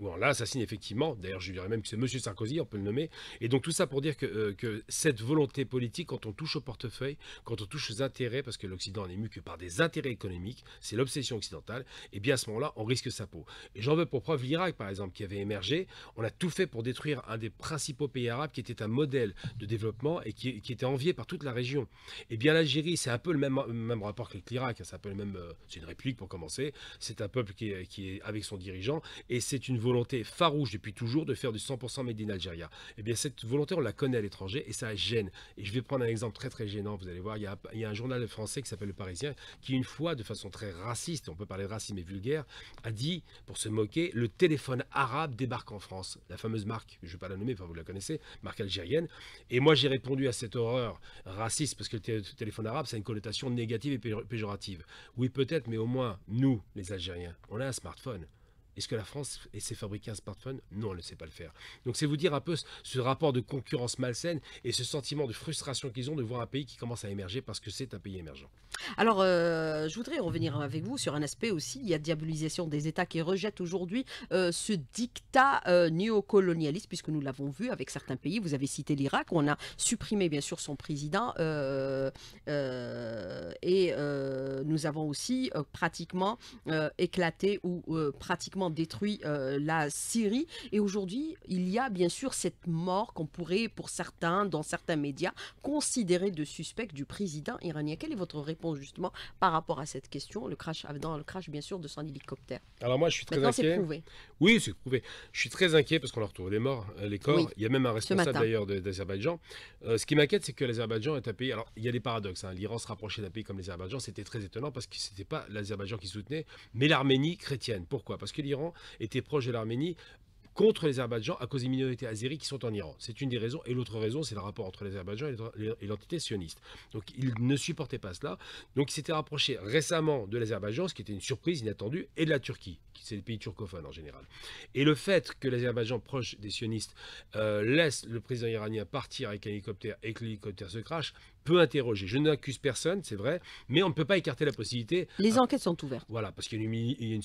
on l'a assassiné, effectivement. D'ailleurs, je dirais même que c'est M. Sarkozy, on peut le nommer. Et donc, tout ça pour dire que, euh, que cette volonté politique, quand on touche au portefeuille, quand on touche aux intérêts, parce que l'Occident n'est mu que par des intérêts économiques, c'est l'obsession occidentale et eh bien à ce moment-là, on risque sa peau. j'en veux pour preuve l'Irak, par exemple, qui avait émergé. On a tout fait pour détruire un des principaux pays arabes qui était un modèle de développement et qui, était envié par toute la région. Et eh bien l'Algérie, c'est un peu le même, même rapport que l'Irak. Hein. C'est un peu le même. Euh, c'est une république pour commencer. C'est un peuple qui est, avec son dirigeant et c'est une volonté farouche depuis toujours de faire du 100% médine in Et eh bien cette volonté, on la connaît à l'étranger et ça gêne. Et je vais prendre un exemple très très gênant. Vous allez voir, il y a, il y a un journal français qui s'appelle Le Parisien qui, une fois, de façon très raciste, on peut parler et vulgaire, a dit, pour se moquer, le téléphone arabe débarque en France. La fameuse marque, je ne vais pas la nommer, vous la connaissez, marque algérienne. Et moi j'ai répondu à cette horreur raciste, parce que le téléphone arabe, ça a une connotation négative et péjorative. Oui peut-être, mais au moins, nous, les Algériens, on a un smartphone. Est-ce que la France et fabriquer un smartphone Non, elle ne sait pas le faire. Donc c'est vous dire un peu ce rapport de concurrence malsaine et ce sentiment de frustration qu'ils ont de voir un pays qui commence à émerger parce que c'est un pays émergent. Alors, euh, je voudrais revenir avec vous sur un aspect aussi. Il y a diabolisation des États qui rejettent aujourd'hui euh, ce dictat euh, néocolonialiste, puisque nous l'avons vu avec certains pays. Vous avez cité l'Irak, on a supprimé bien sûr son président et nous avons aussi pratiquement éclaté ou pratiquement détruit euh, la Syrie. Et aujourd'hui, il y a bien sûr cette mort qu'on pourrait, pour certains, dans certains médias, considérer de suspect du président iranien. Quelle est votre réponse justement par rapport à cette question, le crash, euh, dans le crash bien sûr de son hélicoptère Alors moi, je suis très inquiet. Prouvé. Oui, c'est prouvé. Je suis très inquiet parce qu'on a retrouvé les morts, euh, les corps. Il y a même un responsable d'ailleurs d'Azerbaïdjan. ce qui m'inquiète, c'est que l'Azerbaïdjan est un pays. Alors, il y a des paradoxes. Hein. L'Iran se rapprochait d'un pays comme l'Azerbaïdjan, c'était très étonnant parce que c'était pas l'Azerbaïdjan qui soutenait, mais l'Arménie chrétienne. Pourquoi Parce que était proche de l'Arménie contre l'Azerbaïdjan à cause des minorités azéries qui sont en Iran. C'est une des raisons. Et l'autre raison, c'est le rapport entre l'Azerbaïdjan et l'entité sioniste. Donc il ne supportait pas cela. Donc il s'était rapproché récemment de l'Azerbaïdjan, ce qui était une surprise inattendue, et de la Turquie, qui c'est le pays turcophone en général. Et le fait que l'Azerbaïdjan, proche des sionistes, euh, laisse le président iranien partir avec un hélicoptère et que l'hélicoptère se crache, peut interroger. Je n'accuse personne, c'est vrai, mais on ne peut pas écarter la possibilité. Les ah, enquêtes sont ouvertes. Voilà, parce qu'il y a une,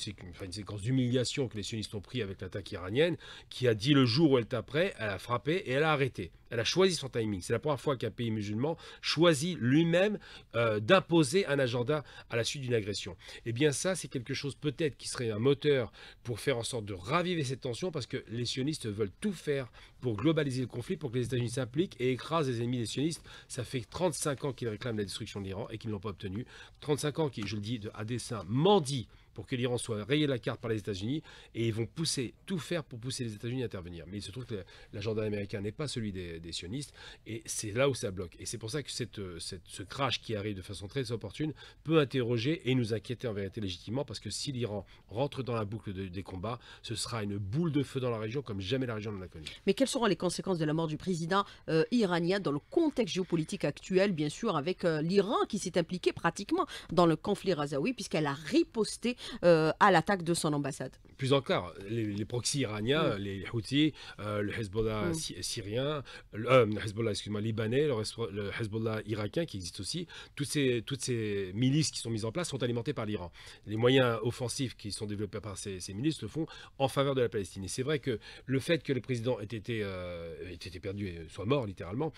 séquence d'humiliation que les sionistes ont pris avec l'attaque iranienne, qui a dit le jour où elle taperait, elle a frappé et elle a arrêté. Elle a choisi son timing. C'est la première fois qu'un pays musulman choisit lui-même euh, d'imposer un agenda à la suite d'une agression. Et eh bien ça, c'est quelque chose peut-être qui serait un moteur pour faire en sorte de raviver cette tension, parce que les sionistes veulent tout faire pour globaliser le conflit, pour que les États-Unis s'impliquent et écrasent les ennemis des sionistes. Ça fait 30 35 ans qu'ils réclament la destruction de l'Iran et qu'ils l'ont pas obtenu. 35 ans qui, je le dis de, à dessein, mendient pour que l'Iran soit rayé de la carte par les États-Unis et ils vont pousser, tout faire pour pousser les États-Unis à intervenir. Mais il se trouve que l'agenda américain n'est pas celui des, sionistes et c'est là où ça bloque. Et c'est pour ça que euh, cette, ce crash qui arrive de façon très opportune peut interroger et nous inquiéter en vérité légitimement parce que si l'Iran rentre dans la boucle des combats, ce sera une boule de feu dans la région comme jamais la région ne l'a connue. Mais quelles seront les conséquences de la mort du président euh, iranien dans le contexte géopolitique actuel, bien sûr, avec euh, l'Iran qui s'est impliqué pratiquement dans le conflit razaoui puisqu'elle a riposté euh, à l'attaque de son ambassade. Plus encore, les, proxys iraniens, mm. les Houthis, euh, le Hezbollah mm. syrien, le, euh, Hezbollah libanais, le, Hezbollah irakien qui existe aussi, toutes ces, toutes ces milices qui sont mises en place sont alimentées par l'Iran. Les moyens offensifs qui sont développés par ces, milices le font en faveur de la Palestine. Et c'est vrai que le fait que le président ait été, ait été perdu et soit mort littéralement,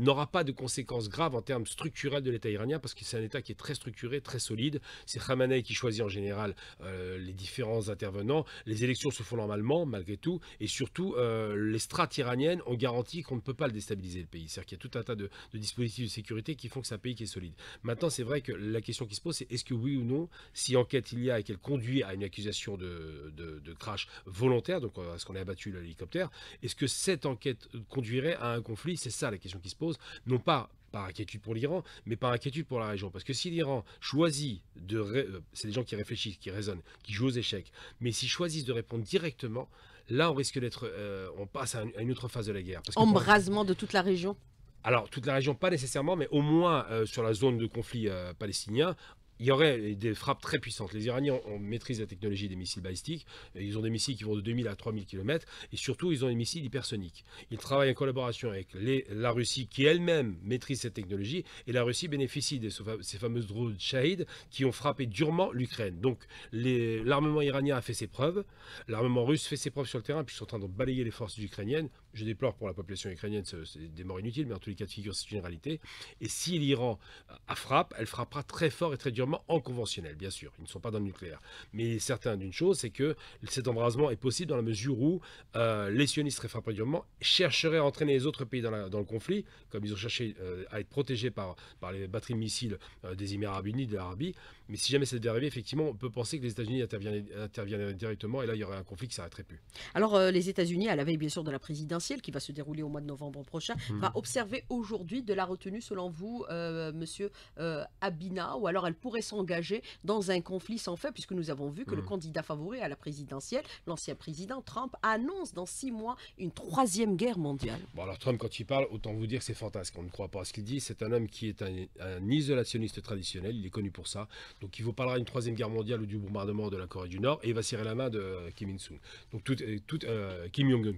n'aura pas de conséquences graves en termes structurels de l'État iranien parce que c'est un État qui est très structuré, très solide. C'est Khamenei qui choisit en général euh, les différents intervenants. Les élections se font normalement, malgré tout, et surtout, euh, les strates iraniennes ont garanti qu'on ne peut pas le déstabiliser, le pays. C'est-à-dire qu'il y a tout un tas de, dispositifs de sécurité qui font que c'est un pays qui est solide. Maintenant, c'est vrai que la question qui se pose, c'est est-ce que oui ou non, si enquête il y a et qu'elle conduit à une accusation de, crash volontaire, donc est euh, ce qu'on ait abattu l'hélicoptère, est-ce que cette enquête conduirait à un conflit C'est ça la question qui se pose, non pas par inquiétude pour l'Iran, mais par inquiétude pour la région. Parce que si l'Iran choisit de... Euh, c'est des gens qui réfléchissent, qui raisonnent, qui jouent aux échecs, mais s'ils choisissent de répondre directement, là on risque d'être... Euh, on passe à une autre phase de la guerre. Embrasement de toute la région alors, toute la région, pas nécessairement, mais au moins euh, sur la zone de conflit palestinien, il y aurait des frappes très puissantes. Les Iraniens ont maîtrisé la technologie des missiles balistiques. Ils ont des missiles qui vont de 2000 à 3000 km. Et surtout, ils ont des missiles hypersoniques. Ils travaillent en collaboration avec la Russie qui elle-même maîtrise cette technologie. Et la Russie bénéficie de ces fameuses drones Shahid qui ont frappé durement l'Ukraine. Donc l'armement iranien a fait ses preuves. L'armement russe fait ses preuves sur le terrain. Puis ils sont en train de balayer les forces ukrainiennes je déplore pour la population ukrainienne, c'est des morts inutiles, mais en tous les cas de figure, c'est une réalité. Et si l'Iran frappe, elle frappera très fort et très durement en conventionnel, bien sûr. Ils ne sont pas dans le nucléaire. Mais certains d'une chose, c'est que cet embrasement est possible dans la mesure où euh, les sionistes très frappés durement chercheraient à entraîner les autres pays dans, le conflit, comme ils ont cherché euh, à être protégés par, les batteries de missiles euh, des Émirats unis, de l'Arabie. Mais si jamais devait arriver, effectivement, on peut penser que les États-Unis interviendraient, directement et là, il y aurait un conflit qui s'arrêterait plus. Alors, les États-Unis, à la veille, bien sûr, de la présidence, qui va se dérouler au mois de novembre prochain hmm. va observer aujourd'hui de la retenue, selon vous, euh, monsieur euh, Abina, ou alors elle pourrait s'engager dans un conflit sans fait, puisque nous avons vu que le hmm. candidat favori à la présidentielle, l'ancien président Trump, annonce dans six mois une troisième guerre mondiale. Bon, alors Trump, quand il parle, autant vous dire c'est fantasque, on ne croit pas à ce qu'il dit. C'est un homme qui est un, isolationniste traditionnel, il est connu pour ça. Donc il vous parlera d'une troisième guerre mondiale ou du bombardement de la Corée du Nord, et il va serrer la main de euh, Kim Il-sung. Donc tout, tout Kim Jong-un,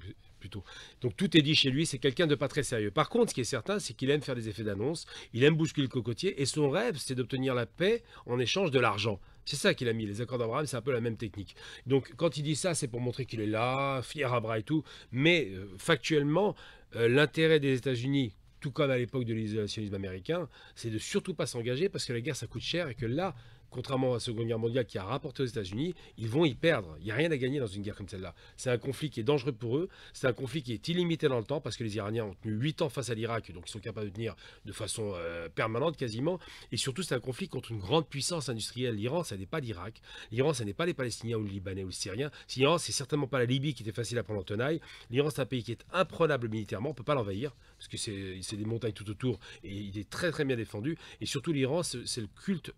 donc tout est dit chez lui, c'est quelqu'un de pas très sérieux. Par contre, ce qui est certain, c'est qu'il aime faire des effets d'annonce, il aime bousculer le cocotier, et son rêve, c'est d'obtenir la paix en échange de l'argent. C'est ça qu'il a mis, les accords d'Abraham, c'est un peu la même technique. Donc quand il dit ça, c'est pour montrer qu'il est là, fier à bras et tout, mais euh, factuellement, euh, l'intérêt des États-Unis, tout comme à l'époque de l'isolationnisme américain, c'est de surtout pas s'engager parce que la guerre, ça coûte cher et que là, contrairement à la Seconde Guerre mondiale qui a rapporté aux États-Unis, ils vont y perdre. Il n'y a rien à gagner dans une guerre comme celle-là. C'est un conflit qui est dangereux pour eux, c'est un conflit qui est illimité dans le temps parce que les Iraniens ont tenu 8 ans face à l'Irak, donc ils sont capables de tenir de façon euh, permanente quasiment. Et surtout, c'est un conflit contre une grande puissance industrielle. L'Iran, ça n'est pas l'Irak. L'Iran, ce n'est pas les Palestiniens ou les Libanais ou les Syriens. L'Iran, c'est certainement pas la Libye qui était facile à prendre en tenaille. L'Iran, c'est un pays qui est imprenable militairement, on ne peut pas l'envahir parce que c'est des montagnes tout autour et il est très très bien défendu. Et surtout, l'Iran, c'est le culte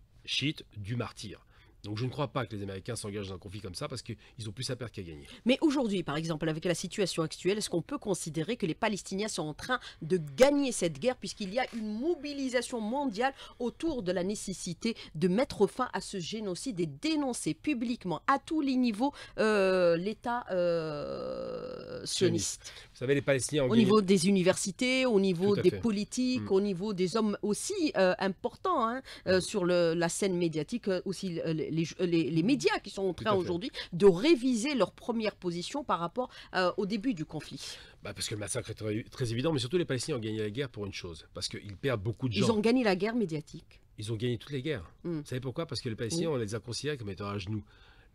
du martyr. Donc je ne crois pas que les Américains s'engagent dans un conflit comme ça parce qu'ils ont plus à perdre qu'à gagner. Mais aujourd'hui, par exemple, avec la situation actuelle, est-ce qu'on peut considérer que les Palestiniens sont en train de gagner cette guerre puisqu'il y a une mobilisation mondiale autour de la nécessité de mettre fin à ce génocide et dénoncer publiquement à tous les niveaux euh, l'État euh, sioniste vous savez, les Palestiniens Au niveau des universités, au niveau des politiques, mm. au niveau des hommes aussi euh, importants hein, euh, mm. sur la scène médiatique, euh, aussi les, mm. médias qui sont en train aujourd'hui de réviser leur première position par rapport au début du conflit. Bah, parce que le massacre est très, évident, mais surtout les Palestiniens ont gagné la guerre pour une chose, parce qu'ils perdent beaucoup de gens. Ils ont gagné la guerre médiatique. Ils ont gagné toutes les guerres. Vous savez pourquoi Parce que les Palestiniens, on les a considérés comme étant à genoux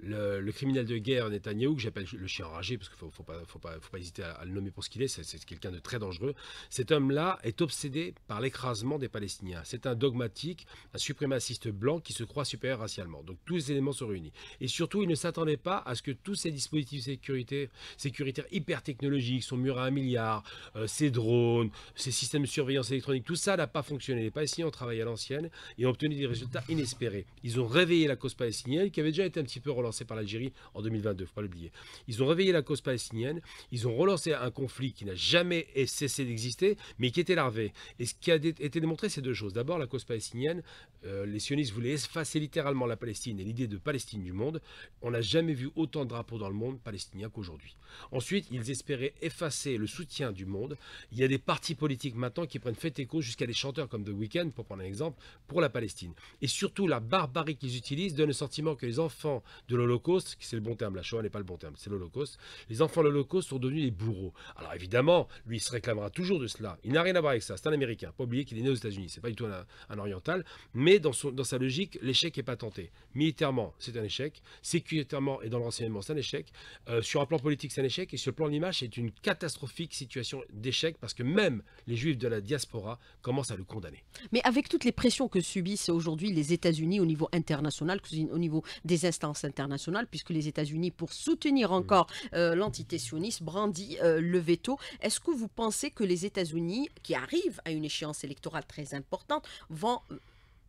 le, criminel de guerre Netanyahou, que j'appelle le chien enragé, parce qu'il ne faut, pas, hésiter à, le nommer pour ce qu'il est, c'est quelqu'un de très dangereux, cet homme-là est obsédé par l'écrasement des Palestiniens. C'est un dogmatique, un suprémaciste blanc qui se croit supérieur racialement. Donc tous les éléments sont réunis. Et surtout, il ne s'attendait pas à ce que tous ces dispositifs sécuritaires, hyper technologiques, son mur à un milliard, euh, ses drones, ses systèmes de surveillance électronique, tout ça n'a pas fonctionné. Les Palestiniens ont travaillé à l'ancienne et ont obtenu des résultats inespérés. Ils ont réveillé la cause palestinienne qui avait déjà été un petit peu relancée par l'Algérie en 2022, faut pas l'oublier. Ils ont réveillé la cause palestinienne, ils ont relancé un conflit qui n'a jamais cessé d'exister, mais qui était larvé. Et ce qui a été démontré, c'est deux choses. D'abord, la cause palestinienne, euh, les sionistes voulaient effacer littéralement la Palestine et l'idée de Palestine du monde. On n'a jamais vu autant de drapeaux dans le monde palestinien qu'aujourd'hui. Ensuite, ils espéraient effacer le soutien du monde. Il y a des partis politiques maintenant qui prennent fait écho jusqu'à des chanteurs comme The Weeknd, pour prendre un exemple, pour la Palestine. Et surtout, la barbarie qu'ils utilisent donne le sentiment que les enfants de l'Holocauste, qui c'est le bon terme, la Shoah n'est pas le bon terme, c'est l'Holocauste, les enfants de l'Holocauste sont devenus des bourreaux. Alors évidemment, lui, se réclamera toujours de cela. Il n'a rien à voir avec ça, c'est un Américain. Pas oublier qu'il est né aux États-Unis, c'est pas du tout un, Oriental, mais dans, son, dans sa logique, l'échec est pas tenté. Militairement, c'est un échec, sécuritairement et dans le renseignement, c'est un échec, euh, sur un plan politique, c'est un échec, et sur le plan de l'image, c'est une catastrophique situation d'échec, parce que même les juifs de la diaspora commencent à le condamner. Mais avec toutes les pressions que subissent aujourd'hui les États-Unis au niveau international, au niveau des instances internationales, puisque les États-Unis, pour soutenir encore euh, l'entité sioniste, brandit euh, le veto. Est-ce que vous pensez que les États-Unis, qui arrivent à une échéance électorale très importante, vont euh,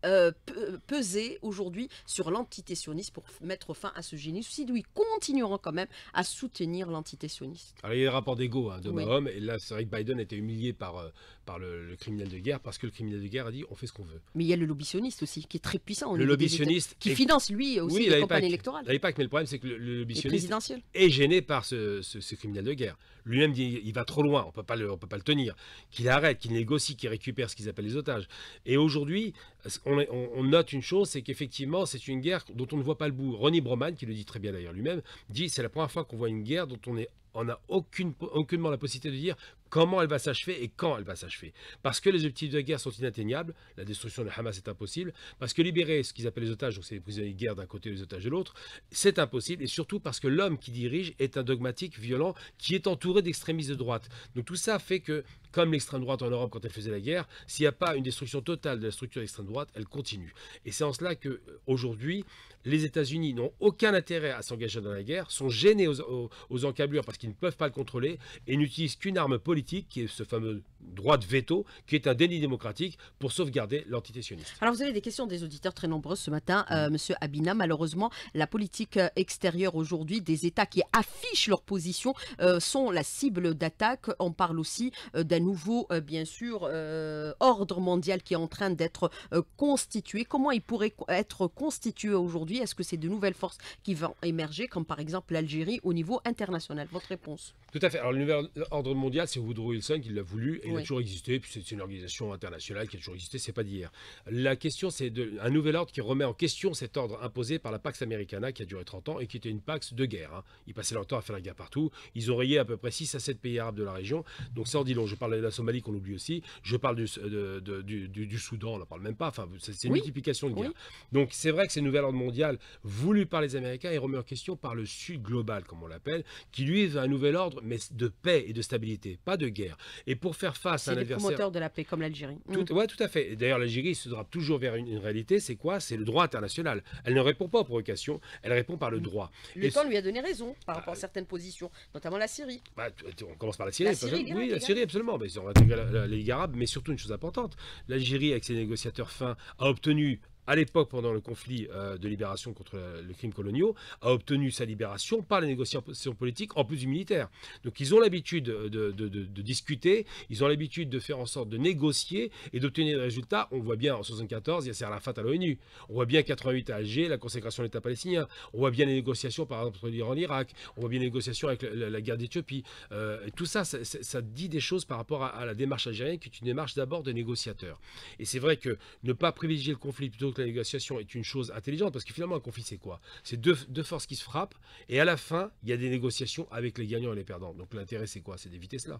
euh, euh, peser aujourd'hui sur l'entité sioniste pour mettre fin à ce génie si où ils continueront quand même à soutenir l'entité sioniste. Alors il y a le rapport d'ego hein, de oui. et là c'est vrai que Biden a été humilié par, euh, par le, criminel de guerre parce que le criminel de guerre a dit on fait ce qu'on veut. Mais il y a le lobby sioniste aussi qui est très puissant. Le lobby sioniste qui finance lui aussi les campagnes électorales. mais le problème c'est que le, lobby sioniste est gêné par ce, criminel de guerre. Lui-même dit il va trop loin, on ne on peut pas le tenir. Qu'il arrête, qu'il négocie, qu'il récupère ce qu'ils appellent les otages. Et aujourd'hui, on, note une chose, c'est qu'effectivement, c'est une guerre dont on ne voit pas le bout. Ronnie Broman, qui le dit très bien d'ailleurs lui-même, dit c'est la première fois qu'on voit une guerre dont on n'a aucune, aucunement la possibilité de dire comment elle va s'achever et quand elle va s'achever. Parce que les objectifs de guerre sont inatteignables, la destruction de Hamas est impossible, parce que libérer ce qu'ils appellent les otages, donc c'est les prisonniers de guerre d'un côté et les otages de l'autre, c'est impossible, et surtout parce que l'homme qui dirige est un dogmatique violent qui est entouré d'extrémistes de droite. Donc tout ça fait que comme l'extrême droite en Europe quand elle faisait la guerre, s'il n'y a pas une destruction totale de la structure d'extrême droite, elle continue. Et c'est en cela que euh, aujourd'hui, les États-Unis n'ont aucun intérêt à s'engager dans la guerre, sont gênés aux encablures parce qu'ils ne peuvent pas le contrôler et n'utilisent qu'une arme politique qui est ce fameux droit de veto, qui est un déni démocratique pour sauvegarder l'entité sioniste. Alors vous avez des questions des auditeurs très nombreuses ce matin, euh, Monsieur Abina. Malheureusement, la politique euh, extérieure aujourd'hui des États qui affichent leur position euh, sont la cible d'attaque. On parle aussi d'un nouveau, bien sûr, ordre mondial qui est en train d'être constitué. Comment il pourrait être constitué aujourd'hui Est-ce que c'est de nouvelles forces qui vont émerger, comme par exemple l'Algérie au niveau international Votre réponse Tout à fait. Alors le nouvel ordre mondial, c'est Woodrow Wilson qui l'a voulu toujours existé, puis c'est une organisation internationale qui a toujours existé, c'est pas d'hier. La question, c'est un nouvel ordre qui remet en question cet ordre imposé par la Pax Americana qui a duré 30 ans et qui était une Pax de guerre. Hein. Ils passaient leur temps à faire la guerre partout. Ils ont rayé à peu près 6 à 7 pays arabes de la région. Donc ça en dit long. Je parle de la Somalie qu'on oublie aussi. Je parle du, de, du, du, du Soudan, on n'en parle même pas. Enfin, c'est une multiplication de guerres. Donc c'est vrai que ce nouvel ordre mondial voulu par les Américains est remis en question par le Sud global, comme on l'appelle, qui lui veut un nouvel ordre, mais de paix et de stabilité, pas de guerre. Et pour faire face à l'adversaire. C'est de la paix, comme l'Algérie. Tout, mm. tout à fait. D'ailleurs, l'Algérie se drape toujours vers une, réalité. C'est quoi C'est le droit international. Elle ne répond pas aux provocations. Elle répond par le mm. droit. Le temps lui a donné raison par rapport à bah, certaines positions, notamment la Syrie. Bah, on commence par la Syrie. oui, hein, la Syrie, absolument. Mais on va la Ligue arabe, mais surtout une chose importante. L'Algérie, avec ses négociateurs fins, a obtenu à l'époque, pendant le conflit euh, de libération contre le crime colonial, a obtenu sa libération par les négociations politiques, en plus du militaire. Donc ils ont l'habitude de, discuter, ils ont l'habitude de faire en sorte de négocier et d'obtenir des résultats. On voit bien en 1974, il y a la Arafat à l'ONU. On voit bien 88 à Alger, la consécration de l'État palestinien. On voit bien les négociations, par exemple, entre l'Iran et l'Irak. On voit bien les négociations avec la, guerre d'Éthiopie. Euh, tout ça, ça, dit des choses par rapport à, la démarche algérienne, qui est une démarche d'abord de négociateur. Et c'est vrai que ne pas privilégier le conflit plutôt la négociation est une chose intelligente, parce que finalement, un conflit, c'est quoi C'est deux, forces qui se frappent, et à la fin, il y a des négociations avec les gagnants et les perdants. Donc l'intérêt, c'est quoi C'est d'éviter cela.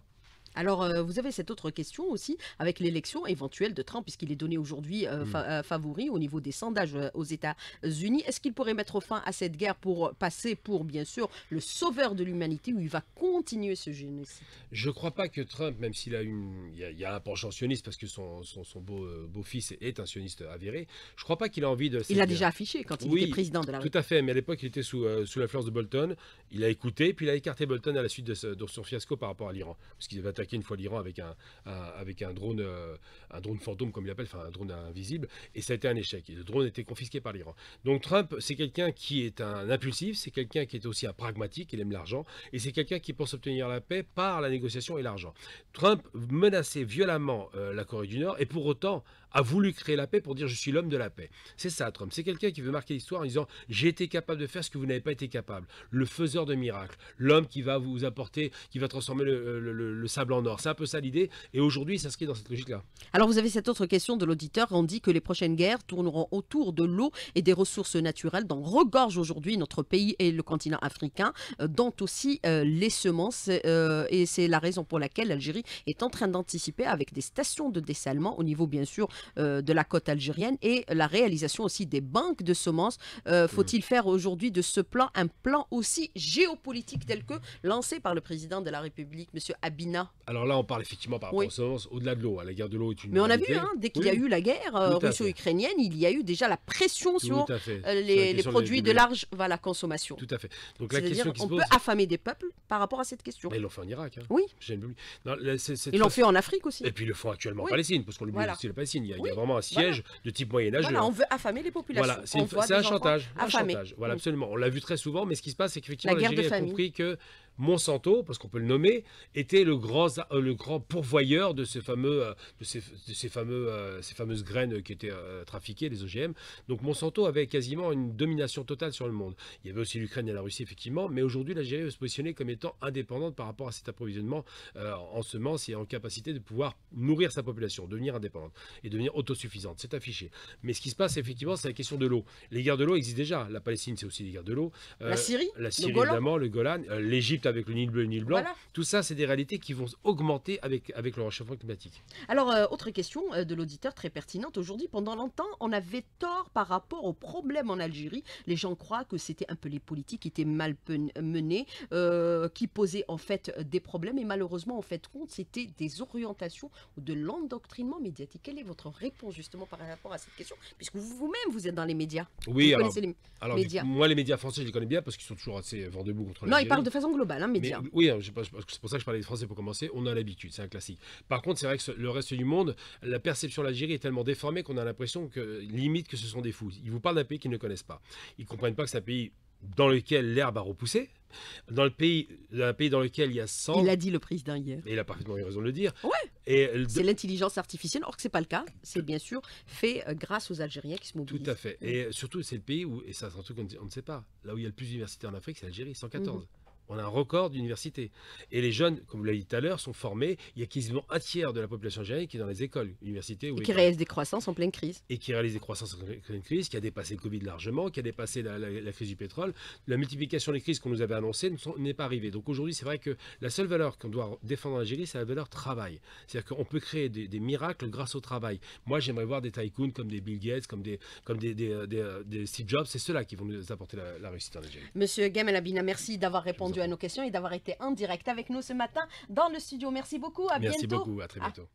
Alors, euh, vous avez cette autre question aussi avec l'élection éventuelle de Trump, puisqu'il est donné aujourd'hui euh, mm. euh, favori au niveau des sondages aux États-Unis. Est-ce qu'il pourrait mettre fin à cette guerre pour passer pour, bien sûr, le sauveur de l'humanité où il va continuer ce génocide Je ne crois pas que Trump, même s'il a une, il y a, un penchant sioniste parce que son, son, beau, beau fils est un sioniste avéré, je ne crois pas qu'il a envie de. Il l'a déjà affiché quand il était président de la. Tout à fait, mais à l'époque il était sous, l'influence de Bolton. Il a écouté, puis il a écarté Bolton à la suite de, son fiasco par rapport à l'Iran, parce qu'il avait attaqué une fois l'Iran avec un, avec un drone, euh, un drone fantôme comme il appelle, enfin un drone invisible, et ça a été un échec. le drone était confisqué par l'Iran. Donc Trump, c'est quelqu'un qui est un impulsif, c'est quelqu'un qui est aussi un pragmatique, il aime l'argent, et c'est quelqu'un qui pense obtenir la paix par la négociation et l'argent. Trump menaçait violemment euh, la Corée du Nord, et pour autant, a voulu créer la paix pour dire je suis l'homme de la paix. C'est ça, Trump. C'est quelqu'un qui veut marquer l'histoire en disant j'ai été capable de faire ce que vous n'avez pas été capable. Le faiseur de miracles, l'homme qui va vous apporter, qui va transformer le, sable en or. C'est un peu ça l'idée. Et aujourd'hui, ça s'inscrit dans cette logique-là. Alors vous avez cette autre question de l'auditeur. On dit que les prochaines guerres tourneront autour de l'eau et des ressources naturelles dont regorge aujourd'hui notre pays et le continent africain, euh, dont aussi euh, les semences. Euh, et c'est la raison pour laquelle l'Algérie est en train d'anticiper avec des stations de dessalement au niveau bien sûr euh, de la côte algérienne et la réalisation aussi des banques de semences. Euh, faut-il mm. faire aujourd'hui de ce plan un plan aussi géopolitique tel que lancé par le président de la République, M. Abina Alors là, on parle effectivement par rapport aux semences, au-delà de l'eau. Hein. La guerre de l'eau est une. Mais on a vu, hein, dès qu'il y a eu la guerre euh, russo-ukrainienne, il y a eu déjà la pression sur les, produits de, large large la consommation. Tout à fait. Donc la question qui on peut affamer des peuples par rapport à cette question. Mais ils l'ont fait en Irak. Hein. Oui. Non, ils l'ont fait en Afrique aussi. Et puis ils le font actuellement en Palestine, parce qu'on l'oublie voilà. aussi la Palestine. Il y, a vraiment un siège de type Moyen-Âge. Euh, on veut affamer les populations. c'est un chantage. Un chantage. Voilà, mm. absolument. On l'a vu très souvent, mais ce qui se passe, c'est qu'effectivement, l'Algérie a compris que Monsanto, parce qu'on peut le nommer, était le grand, euh, le grand pourvoyeur de ces, fameux, euh, de ces, fameux, euh, ces fameuses graines qui étaient trafiquées, les OGM. Donc Monsanto avait quasiment une domination totale sur le monde. Il y avait aussi l'Ukraine et la Russie, effectivement, mais aujourd'hui, l'Algérie veut se positionner comme étant indépendante par rapport à cet approvisionnement en semences et en capacité de pouvoir nourrir sa population, devenir indépendante et devenir autosuffisante. C'est affiché. Mais ce qui se passe, effectivement, c'est la question de l'eau. Les guerres de l'eau existent déjà. La Palestine, c'est aussi des guerres de l'eau. la Syrie La évidemment, le Golan, l'Égypte avec le Nil bleu le Nil blanc. Tout ça, c'est des réalités qui vont augmenter avec, avec le réchauffement climatique. Alors, euh, autre question euh, de l'auditeur très pertinente aujourd'hui. Pendant longtemps, on avait tort par rapport aux problèmes en Algérie. Les gens croient que c'était un peu les politiques qui étaient mal menées, euh, qui posaient en fait des problèmes. Et malheureusement, en fait, compte, c'était des orientations ou de l'endoctrinement médiatique. Quelle est votre réponse justement par rapport à cette question Puisque vous-même, vous êtes dans les médias. Oui, vous alors, les médias. moi, les médias français, je les connais bien parce qu'ils sont toujours assez vent contre les Non, ils parlent de façon globale. Hein, oui, hein, c'est pour ça que je parlais de Français pour commencer. On a l'habitude, c'est un classique. Par contre, c'est vrai que le reste du monde, la perception de l'Algérie est tellement déformée qu'on a l'impression que limite que ce sont des fous. Ils vous parlent d'un pays qu'ils ne connaissent pas. Ils ne comprennent pas que c'est un pays dans lequel l'herbe a repoussé, dans le pays, un pays dans lequel il y a 100... Il a dit le président hier. Et il a parfaitement eu raison de le dire. Ouais. Et euh, c'est l'intelligence artificielle, or que n'est pas le cas. C'est bien sûr fait euh, grâce aux Algériens qui se mobilisent. Tout à fait. Et surtout, c'est le pays où, et ça c'est un truc qu'on ne sait pas, là où il y a le plus d'universités en Afrique, c'est l'Algérie, 114. On a un record d'universités. Et les jeunes, comme vous l'avez dit tout à l'heure, sont formés. Il y a quasiment un tiers de la population algérienne qui est dans les écoles, universités. Ou et qui réalise des croissances en pleine crise. Et qui réalise des croissances en pleine crise, qui a dépassé le Covid largement, qui a dépassé la, crise du pétrole. La multiplication des crises qu'on nous avait annoncées n'est pas arrivée. Donc aujourd'hui, c'est vrai que la seule valeur qu'on doit défendre en Algérie, c'est la valeur travail. C'est-à-dire qu'on peut créer des, miracles grâce au travail. Moi, j'aimerais voir des tycoons comme des Bill Gates, comme des, comme des, des, des Steve Jobs. C'est ceux qui vont nous apporter la, réussite en Algérie. Monsieur merci d'avoir répondu à nos questions et d'avoir été en direct avec nous ce matin dans le studio. Merci beaucoup, à bientôt. Merci beaucoup, à très ah. bientôt.